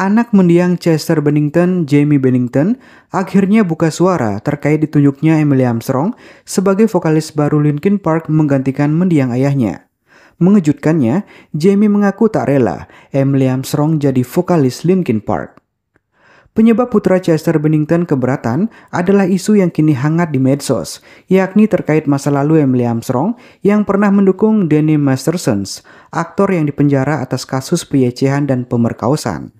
Anak mendiang Chester Bennington, Jamie Bennington, akhirnya buka suara terkait ditunjuknya Emily Armstrong sebagai vokalis baru Linkin Park menggantikan mendiang ayahnya. Mengejutkannya, Jamie mengaku tak rela Emily Armstrong jadi vokalis Linkin Park. Penyebab putra Chester Bennington keberatan adalah isu yang kini hangat di medsos, yakni terkait masa lalu Emily Armstrong yang pernah mendukung Danny Mastersons, aktor yang dipenjara atas kasus pelecehan dan pemerkosaan.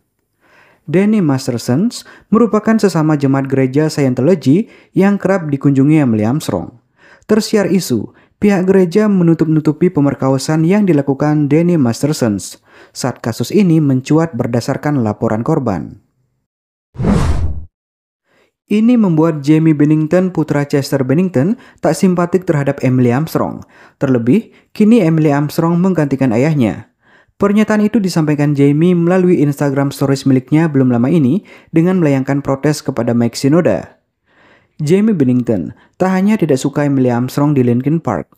Danny Masterson merupakan sesama jemaat gereja Scientology yang kerap dikunjungi Emily Armstrong. Tersiar isu, pihak gereja menutup-nutupi pemerkawasan yang dilakukan Danny Masterson saat kasus ini mencuat berdasarkan laporan korban. Ini membuat Jamie Bennington, putra Chester Bennington, tak simpatik terhadap Emily Armstrong. Terlebih, kini Emily Armstrong menggantikan ayahnya, Pernyataan itu disampaikan Jamie melalui Instagram stories miliknya belum lama ini dengan melayangkan protes kepada Mike Shinoda. Jamie Bennington tak hanya tidak suka Emily Armstrong di Linkin Park,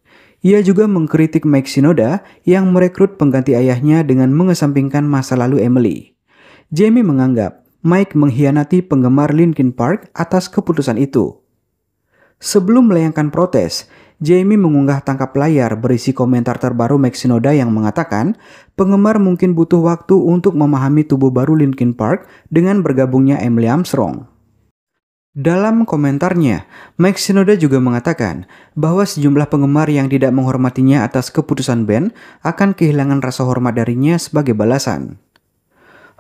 ia juga mengkritik Mike Shinoda yang merekrut pengganti ayahnya dengan mengesampingkan masa lalu Emily. Jamie menganggap Mike mengkhianati penggemar Linkin Park atas keputusan itu. Sebelum melayangkan protes, Jamie mengunggah tangkap layar berisi komentar terbaru Max Shinoda yang mengatakan, penggemar mungkin butuh waktu untuk memahami tubuh baru Linkin Park dengan bergabungnya Emily Armstrong. Dalam komentarnya, Max Shinoda juga mengatakan bahwa sejumlah penggemar yang tidak menghormatinya atas keputusan band akan kehilangan rasa hormat darinya sebagai balasan.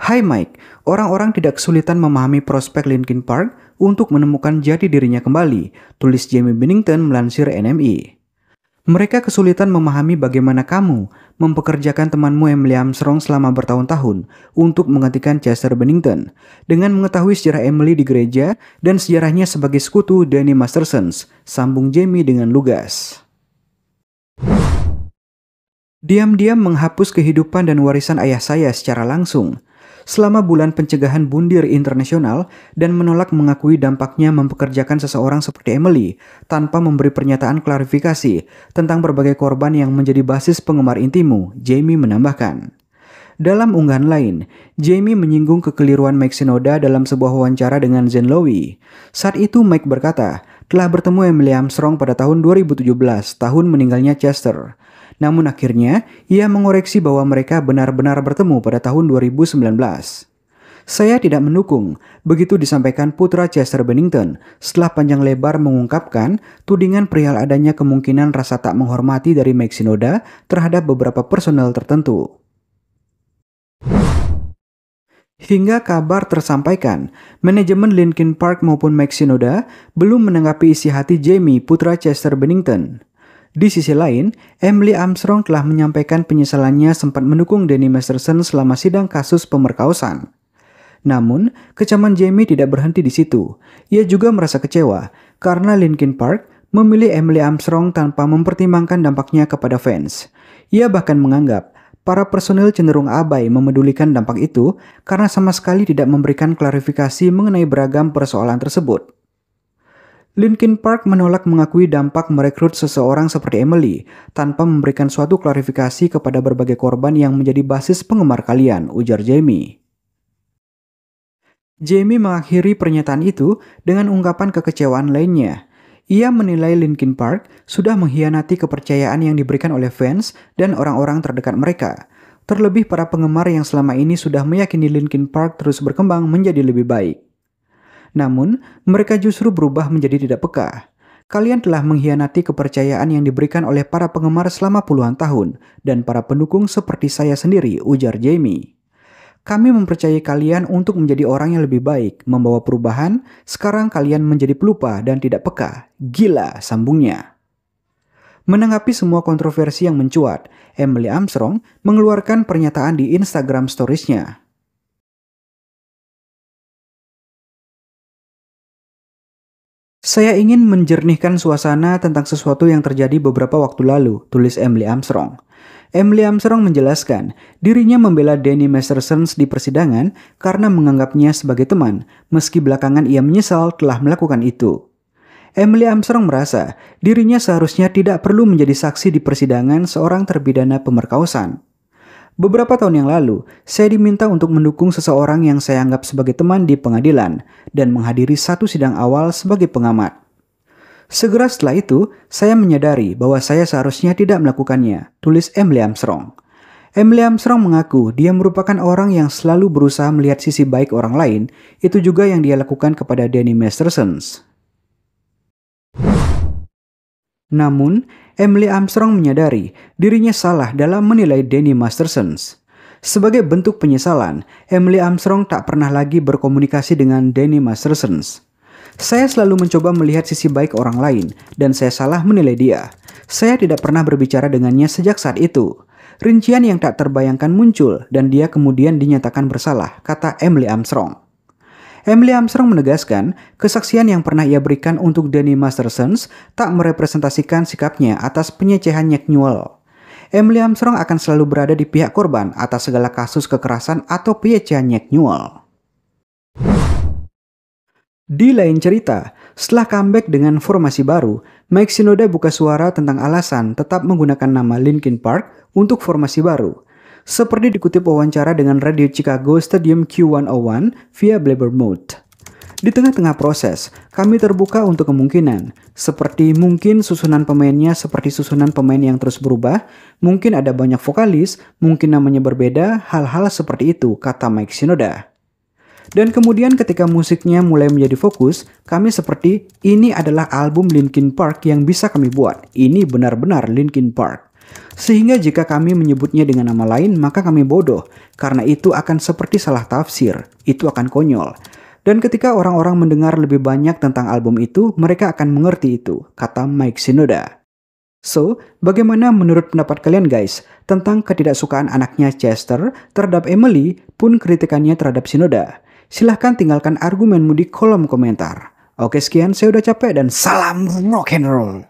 Hai Mike, orang-orang tidak kesulitan memahami prospek Linkin Park untuk menemukan jati dirinya kembali, tulis Jamie Bennington melansir NME. Mereka kesulitan memahami bagaimana kamu mempekerjakan temanmu Emily Armstrong selama bertahun-tahun untuk menggantikan Chester Bennington dengan mengetahui sejarah Emily di gereja dan sejarahnya sebagai sekutu Danny Mastersons, sambung Jamie dengan lugas. Diam-diam menghapus kehidupan dan warisan ayah saya secara langsung – selama bulan pencegahan bundir internasional dan menolak mengakui dampaknya mempekerjakan seseorang seperti Emily tanpa memberi pernyataan klarifikasi tentang berbagai korban yang menjadi basis penggemar intimu, Jamie menambahkan. Dalam unggahan lain, Jamie menyinggung kekeliruan Mike Sinoda dalam sebuah wawancara dengan Zen Lowy. Saat itu Mike berkata, telah bertemu Emily Armstrong pada tahun 2017, tahun meninggalnya Chester. Namun akhirnya, ia mengoreksi bahwa mereka benar-benar bertemu pada tahun 2019. Saya tidak mendukung, begitu disampaikan putra Chester Bennington setelah panjang lebar mengungkapkan tudingan perihal adanya kemungkinan rasa tak menghormati dari Mike Shinoda terhadap beberapa personel tertentu. Hingga kabar tersampaikan, manajemen Linkin Park maupun Mike Shinoda belum menanggapi isi hati Jamie putra Chester Bennington. Di sisi lain, Emily Armstrong telah menyampaikan penyesalannya sempat mendukung Danny Masterson selama sidang kasus pemerkosaan. Namun, kecaman Jamie tidak berhenti di situ. Ia juga merasa kecewa karena Linkin Park memilih Emily Armstrong tanpa mempertimbangkan dampaknya kepada fans. Ia bahkan menganggap para personil cenderung abai memedulikan dampak itu karena sama sekali tidak memberikan klarifikasi mengenai beragam persoalan tersebut. Linkin Park menolak mengakui dampak merekrut seseorang seperti Emily tanpa memberikan suatu klarifikasi kepada berbagai korban yang menjadi basis penggemar kalian, ujar Jamie. Jamie mengakhiri pernyataan itu dengan ungkapan kekecewaan lainnya. Ia menilai Linkin Park sudah mengkhianati kepercayaan yang diberikan oleh fans dan orang-orang terdekat mereka, terlebih para penggemar yang selama ini sudah meyakini Linkin Park terus berkembang menjadi lebih baik. Namun, mereka justru berubah menjadi tidak peka. Kalian telah mengkhianati kepercayaan yang diberikan oleh para penggemar selama puluhan tahun dan para pendukung seperti saya sendiri, ujar Jamie. Kami mempercayai kalian untuk menjadi orang yang lebih baik, membawa perubahan. Sekarang kalian menjadi pelupa dan tidak peka. Gila, sambungnya. Menanggapi semua kontroversi yang mencuat, Emily Armstrong mengeluarkan pernyataan di Instagram stories-nya. Saya ingin menjernihkan suasana tentang sesuatu yang terjadi beberapa waktu lalu, tulis Emily Armstrong. Emily Armstrong menjelaskan, dirinya membela Danny Mastersons di persidangan karena menganggapnya sebagai teman, meski belakangan ia menyesal telah melakukan itu. Emily Armstrong merasa dirinya seharusnya tidak perlu menjadi saksi di persidangan seorang terpidana pemerkosaan. Beberapa tahun yang lalu, saya diminta untuk mendukung seseorang yang saya anggap sebagai teman di pengadilan dan menghadiri satu sidang awal sebagai pengamat. Segera setelah itu, saya menyadari bahwa saya seharusnya tidak melakukannya, tulis Emily Armstrong. Emily Armstrong mengaku dia merupakan orang yang selalu berusaha melihat sisi baik orang lain, itu juga yang dia lakukan kepada Danny Mastersons. Namun, Emily Armstrong menyadari dirinya salah dalam menilai Danny Masterson. Sebagai bentuk penyesalan, Emily Armstrong tak pernah lagi berkomunikasi dengan Danny Masterson. Saya selalu mencoba melihat sisi baik orang lain, dan saya salah menilai dia. Saya tidak pernah berbicara dengannya sejak saat itu. Rincian yang tak terbayangkan muncul, dan dia kemudian dinyatakan bersalah, kata Emily Armstrong. Emily Armstrong menegaskan, kesaksian yang pernah ia berikan untuk Danny Mastersons tak merepresentasikan sikapnya atas penyecehan Jack Newell. Emily Armstrong akan selalu berada di pihak korban atas segala kasus kekerasan atau penyecehan Jack Newell. Di lain cerita, setelah comeback dengan formasi baru, Mike Shinoda buka suara tentang alasan tetap menggunakan nama Linkin Park untuk formasi baru – seperti dikutip wawancara dengan Radio Chicago Stadium Q101 via Blabber Mode. Di tengah-tengah proses, kami terbuka untuk kemungkinan, seperti mungkin susunan pemainnya seperti susunan pemain yang terus berubah, mungkin ada banyak vokalis, mungkin namanya berbeda, hal-hal seperti itu, kata Mike Shinoda. Dan kemudian ketika musiknya mulai menjadi fokus, kami seperti ini adalah album Linkin Park yang bisa kami buat. Ini benar-benar Linkin Park. Sehingga jika kami menyebutnya dengan nama lain, maka kami bodoh, karena itu akan seperti salah tafsir, itu akan konyol. Dan ketika orang-orang mendengar lebih banyak tentang album itu, mereka akan mengerti itu, kata Mike Shinoda. So, bagaimana menurut pendapat kalian guys tentang ketidaksukaan anaknya Chester terhadap Emily pun kritikannya terhadap Sinoda? Silahkan tinggalkan argumenmu di kolom komentar. Oke sekian, saya udah capek dan salam rock and roll.